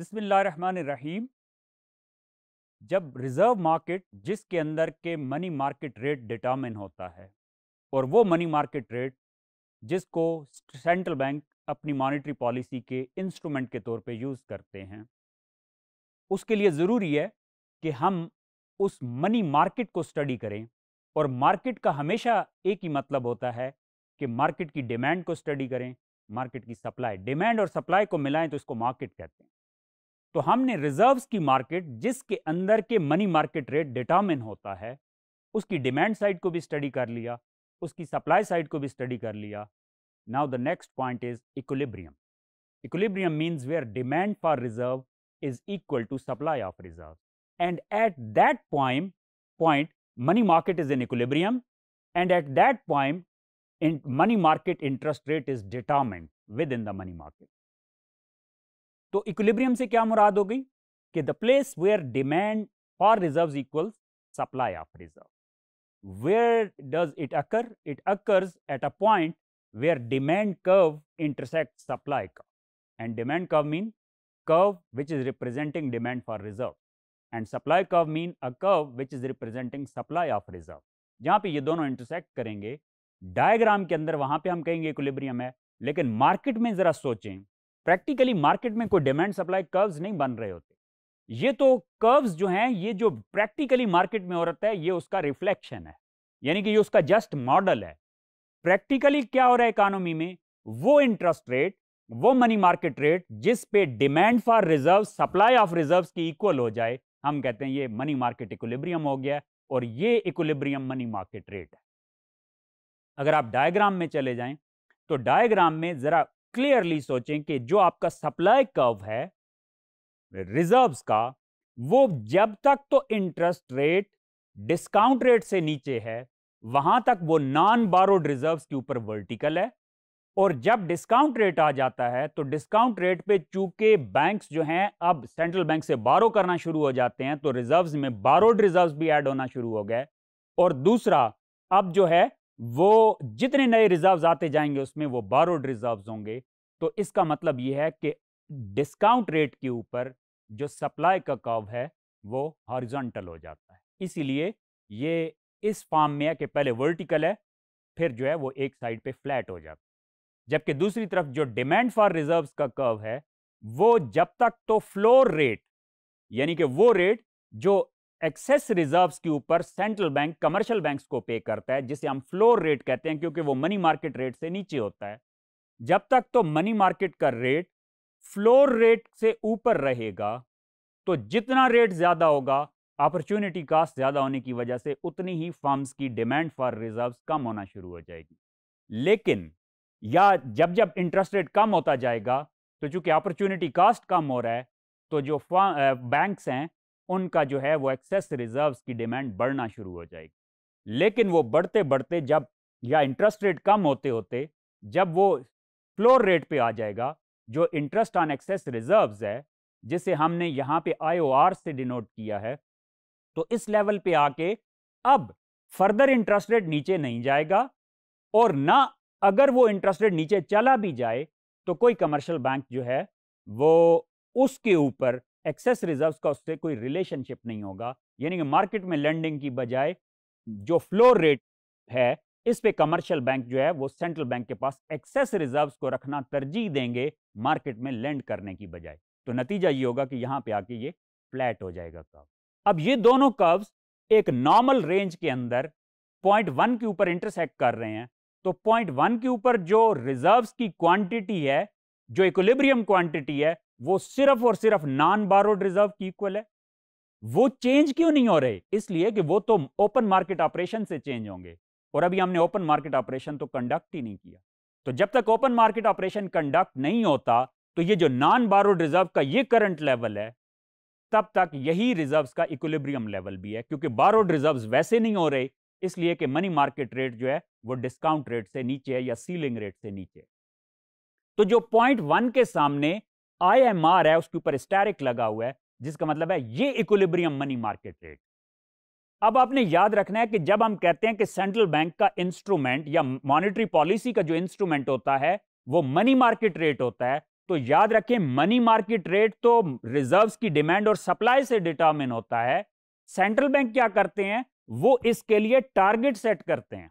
बसमीम जब reserve market जिसके अंदर के मनी मार्केट रेट डिटामिन होता है और वो मनी मार्केट रेट जिसको सेंट्रल बैंक अपनी मॉनेटरी पॉलिसी के इंस्ट्रूमेंट के तौर पे यूज़ करते हैं उसके लिए ज़रूरी है कि हम उस मनी मार्केट को स्टडी करें और मार्केट का हमेशा एक ही मतलब होता है कि मार्केट की डिमांड को स्टडी करें मार्केट की सप्लाई डिमांड और सप्लाई को मिलाएं तो इसको मार्केट कहते हैं तो हमने रिजर्व की मार्केट जिसके अंदर के मनी मार्केट रेट डिटामिन होता है उसकी डिमांड साइड को भी स्टडी कर लिया उसकी सप्लाई साइड को भी स्टडी कर लिया now the next point is equilibrium equilibrium means where demand for reserve is equal to supply of reserve and at that point point money market is in equilibrium and at that point money market interest rate is determine within the money market तो equilibrium से क्या मुराद हो गई कि the place where demand for reserve equals supply of reserve where does it occur it occurs at a point where demand curve intersect supply curve and demand curve mean curve which is representing demand for reserve and supply curve mean a curve which is representing supply of reserve जहां पे ये दोनों intersect करेंगे diagram के अंदर वहां पे हम कहेंगे इक्विलिब्रियम है लेकिन मार्केट में ज़रा सोचें प्रैक्टिकली मार्केट में कोई डिमांड सप्लाई कर्व्स नहीं बन रहे होते ये तो कर्व्स जो हैं ये जो प्रैक्टिकली मार्केट में हो रहा है ये उसका रिफ्लेक्शन है यानी कि ये उसका जस्ट मॉडल है प्रैक्टिकली क्या हो रहा है इकोनॉमी में वो इंटरेस्ट रेट वो मनी मार्केट रेट जिस पे demand for reserve supply of reserve की इक्वल हो जाए हम कहते हैं ये मनी मार्केट इक्वलिब्रियम हो गया और ये इक्वलिब्रियम मनी मार्केट रेट है अगर आप डायग्राम में चले जाएं तो डायग्राम में ज़रा क्लियरली सोचें कि जो आपका सप्लाई कर्व है रिजर्व्स का वो जब तक तो इंटरेस्ट रेट डिस्काउंट रेट से नीचे है वहां तक वो नॉन बारोड रिजर्व्स के ऊपर वर्टिकल है और जब डिस्काउंट रेट आ जाता है तो डिस्काउंट रेट पे चूंकि बैंक्स जो हैं अब सेंट्रल बैंक से बारो करना शुरू हो जाते हैं तो रिजर्व्स में बारोड रिजर्व्स भी ऐड होना शुरू हो गए और दूसरा अब जो है वो जितने नए रिज़र्व आते जाएंगे उसमें वो बारोड रिजर्व होंगे तो इसका मतलब ये है कि डिस्काउंट रेट के ऊपर जो सप्लाई का कव है वो हॉरिजॉन्टल हो जाता है इसीलिए ये इस फॉर्म में है कि पहले वर्टिकल है फिर जो है वो एक साइड पे फ्लैट हो जाता है जबकि दूसरी तरफ जो डिमांड फॉर रिजर्व्स का कर्व है वो जब तक तो फ्लोर रेट यानी कि वो रेट जो एक्सेस रिजर्व्स के ऊपर सेंट्रल बैंक कमर्शियल बैंक्स को पे करता है जिसे हम फ्लोर रेट कहते हैं क्योंकि वो मनी मार्केट रेट से नीचे होता है जब तक तो मनी मार्केट का रेट फ्लोर रेट से ऊपर रहेगा तो जितना रेट ज़्यादा होगा अपॉर्चुनिटी कास्ट ज़्यादा होने की वजह से उतनी ही फर्म्स की डिमांड फॉर रिजर्व्स कम होना शुरू हो जाएगी लेकिन या जब जब इंटरेस्ट रेट कम होता जाएगा तो चूंकि अपॉर्चुनिटी कास्ट कम हो रहा है तो जो बैंक्स हैं उनका जो है वो एक्सेस रिजर्व्स की डिमांड बढ़ना शुरू हो जाएगी लेकिन वो बढ़ते बढ़ते जब या इंटरेस्ट रेट कम होते होते जब वो फ्लोर रेट पे आ जाएगा जो इंटरेस्ट ऑन एक्सेस रिजर्व्स है जिसे हमने यहाँ पे आई से डिनोट किया है तो इस लेवल पे आके अब फर्दर इंटरेस्ट रेट नीचे नहीं जाएगा और ना अगर वो इंटरेस्ट रेट नीचे चला भी जाए तो कोई कमर्शियल बैंक जो है वो उसके ऊपर एक्सेस रिजर्व्स का उससे कोई रिलेशनशिप नहीं होगा यानी कि मार्केट में लैंडिंग की बजाय जो फ्लोर रेट है इस पे कमर्शियल बैंक जो है वो सेंट्रल बैंक के पास एक्सेस रिजर्व्स को रखना तरजीह देंगे मार्केट में लैंड करने की बजाय तो नतीजा ये होगा कि यहाँ पे आके ये फ्लैट हो जाएगा कर्व अब ये दोनों कर्व्स एक नॉर्मल रेंज के अंदर पॉइंट वन के ऊपर इंटरसेक्ट कर रहे हैं तो पॉइंट वन के ऊपर जो रिजर्व्स की क्वांटिटी है जो इक्विलिब्रियम क्वांटिटी है वो सिर्फ और सिर्फ नॉन बारोड रिजर्व की इक्वल है वो चेंज क्यों नहीं हो रहे इसलिए कि वो तो ओपन मार्केट ऑपरेशन से चेंज होंगे और अभी हमने ओपन मार्केट ऑपरेशन तो कंडक्ट ही नहीं किया तो जब तक ओपन मार्केट ऑपरेशन कंडक्ट नहीं होता तो ये जो नॉन बारोड रिजर्व का ये करंट लेवल है तब तक यही रिजर्व्स का इक्विलिब्रियम लेवल भी है क्योंकि बारोड रिजर्व्स वैसे नहीं हो रहे इसलिए कि मनी मार्केट रेट जो है वो डिस्काउंट रेट से नीचे है या सीलिंग रेट से नीचे है तो जो पॉइंट वन के सामने आईएमआर है उसके ऊपर स्टैरिक लगा हुआ है जिसका मतलब है ये इक्विलिब्रियम मनी मार्केट रेट अब आपने याद रखना है कि जब हम कहते हैं कि सेंट्रल बैंक का इंस्ट्रूमेंट या मॉनेटरी पॉलिसी का जो इंस्ट्रूमेंट होता है वो मनी मार्केट रेट होता है तो याद रखें मनी मार्केट रेट तो रिजर्व की डिमांड और सप्लाई से डिटर्मिन होता है सेंट्रल बैंक क्या करते हैं वो इसके लिए टारगेट सेट करते हैं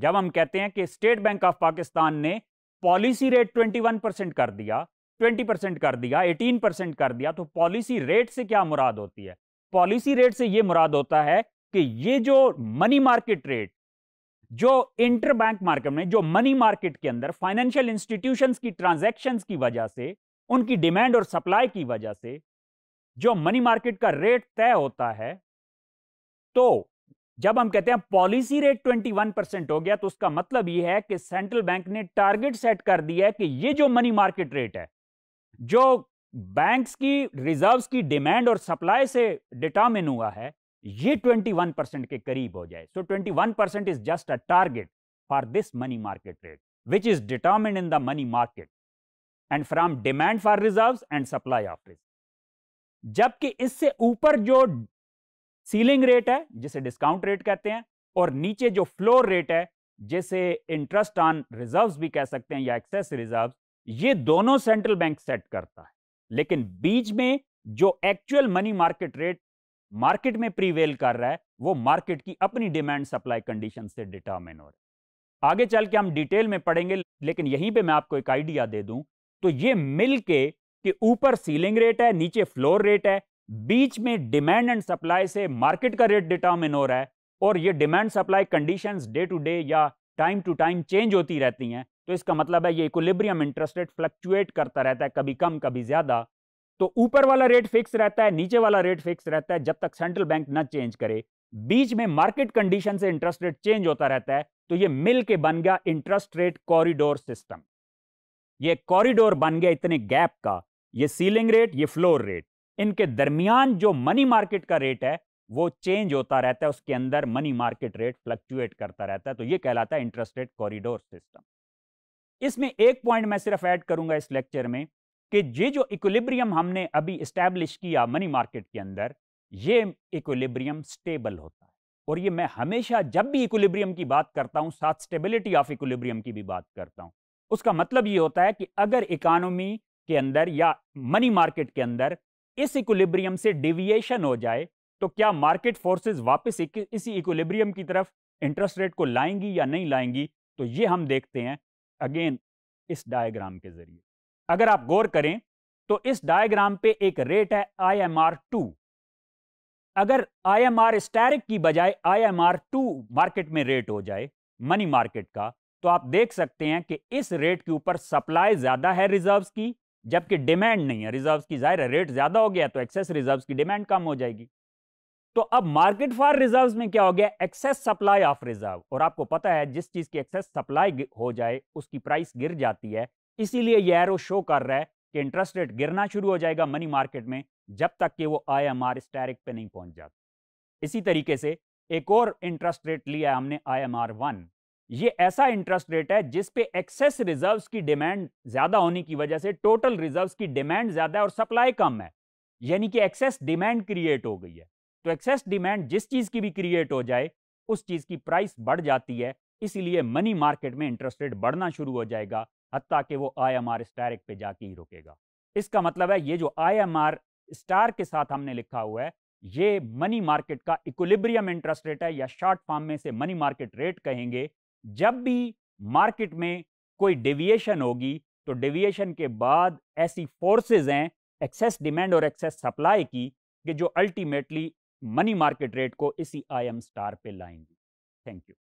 जब हम कहते हैं कि स्टेट बैंक ऑफ पाकिस्तान ने पॉलिसी रेट 21 परसेंट कर दिया ट्वेंटी परसेंट कर दिया एटीन परसेंट कर दिया तो पॉलिसी रेट से क्या मुराद होती है पॉलिसी रेट से ये मुराद होता है कि ये जो मनी मार्केट रेट जो इंटरबैंक मार्केट में जो मनी मार्केट के अंदर फाइनेंशियल इंस्टीट्यूशंस की ट्रांजैक्शंस की वजह से उनकी डिमांड और सप्लाई की वजह से जो मनी मार्केट का रेट तय होता है तो जब हम कहते हैं पॉलिसी रेट 21 परसेंट हो गया तो उसका मतलब यह है कि सेंट्रल बैंक ने टारगेट सेट कर दिया है कि ये जो मनी मार्केट रेट है जो बैंक्स की रिजर्व्स की डिमांड और सप्लाई से डिटर्मिन हुआ है ये 21 परसेंट के करीब हो जाए so 21 percent is just a target for this money market rate which is determine in the money market and from demand for reserve and supply of रिज जबकि इससे ऊपर जो सीलिंग रेट है जिसे डिस्काउंट रेट कहते हैं और नीचे जो फ्लोर रेट है जिसे इंटरेस्ट ऑन रिजर्व्स भी कह सकते हैं या एक्सेस रिजर्व्स ये दोनों सेंट्रल बैंक सेट करता है लेकिन बीच में जो actual money market rate market में प्रीवेल कर रहा है वो मार्केट की अपनी डिमांड सप्लाई कंडीशन से डिटर्मिन हो रहा है आगे चल के हम डिटेल में पढ़ेंगे लेकिन यहीं पे मैं आपको एक आइडिया दे दूं तो ये मिलके कि ऊपर सीलिंग रेट है नीचे फ्लोर रेट है बीच में डिमांड एंड सप्लाई से मार्केट का रेट डिटर्मिन हो रहा है और ये demand supply conditions day to day या टाइम टू टाइम चेंज होती रहती हैं तो इसका मतलब है ये इक्विलिब्रियम इंटरेस्ट रेट फ्लक्चुएट करता रहता है कभी कम कभी ज़्यादा तो ऊपर वाला रेट फिक्स रहता है नीचे वाला रेट फिक्स रहता है जब तक सेंट्रल बैंक न चेंज करे बीच में मार्केट कंडीशन से इंटरेस्ट रेट चेंज होता रहता है तो ये मिल के बन गया इंटरेस्ट रेट कॉरिडोर सिस्टम ये कॉरिडोर बन गया इतने गैप का ये सीलिंग रेट ये फ्लोर रेट इनके दरमियान जो मनी मार्केट का रेट है वो चेंज होता रहता है उसके अंदर मनी मार्केट रेट फ्लक्चुएट करता रहता है तो ये कहलाता है इंटरेस्ट रेट कॉरिडोर सिस्टम इसमें एक पॉइंट मैं सिर्फ ऐड करूंगा इस लेक्चर में कि ये जो इक्विलिब्रियम हमने अभी इस्टेब्लिश किया मनी मार्केट के अंदर ये इक्विलिब्रियम स्टेबल होता है और ये मैं हमेशा जब भी इक्विलिब्रियम की बात करता हूँ साथ स्टेबिलिटी ऑफ इक्विलिब्रियम की भी बात करता हूँ उसका मतलब ये होता है कि अगर इकानोमी के अंदर या मनी मार्केट के अंदर इस इक्विलिब्रियम से डिविएशन हो जाए तो क्या मार्केट फोर्सेज वापस इसी इक्विलिब्रियम की तरफ इंटरेस्ट रेट को लाएंगी या नहीं लाएंगी तो ये हम देखते हैं अगेन इस डायग्राम के जरिए अगर आप गौर करें तो इस डायग्राम पे एक रेट है आई एम आर टू अगर आई एम आर स्टैरिक की बजाय I M R two market में रेट हो जाए मनी मार्केट का तो आप देख सकते हैं कि इस रेट के ऊपर सप्लाई ज़्यादा है रिजर्व्स की जबकि डिमांड नहीं है रिजर्व्स की जाहिर है रेट ज़्यादा हो गया तो एक्सेस रिजर्व्स की डिमांड कम हो जाएगी तो अब मार्केट फॉर रिजर्व्स में क्या हो गया एक्सेस सप्लाई ऑफ रिजर्व और आपको पता है जिस चीज की एक्सेस सप्लाई हो जाए उसकी प्राइस गिर जाती है इसीलिए ये एरो शो कर रहा है कि इंटरेस्ट रेट गिरना शुरू हो जाएगा मनी मार्केट में जब तक कि वो आई एम आर स्टैरिक पे नहीं पहुंच जाता इसी तरीके से एक और इंटरेस्ट रेट लिया हमने आई एम आर वन ये ऐसा इंटरेस्ट रेट है जिसपे एक्सेस रिजर्व की डिमांड ज्यादा होने की वजह से टोटल रिजर्व की डिमांड ज्यादा है और सप्लाई कम है यानी कि एक्सेस डिमांड क्रिएट हो गई है तो एक्सेस डिमांड जिस चीज़ की भी क्रिएट हो जाए उस चीज़ की प्राइस बढ़ जाती है इसीलिए मनी मार्केट में इंटरेस्ट रेट बढ़ना शुरू हो जाएगा हत्या कि वो आई एम आर स्टैरिक पे जाके ही रुकेगा इसका मतलब है ये जो आई एम आर स्टार के साथ हमने लिखा हुआ है ये मनी मार्केट का इक्विलिब्रियम इंटरेस्ट रेट है या शॉर्ट फॉर्म में से मनी मार्केट रेट कहेंगे जब भी मार्केट में कोई डेविएशन होगी तो डेविएशन के बाद ऐसी फोर्सेज हैं एक्सेस डिमांड और एक्सेस सप्लाई की कि जो अल्टीमेटली मनी मार्केट रेट को इसी आई एम स्टार पे लाएंगे थैंक यू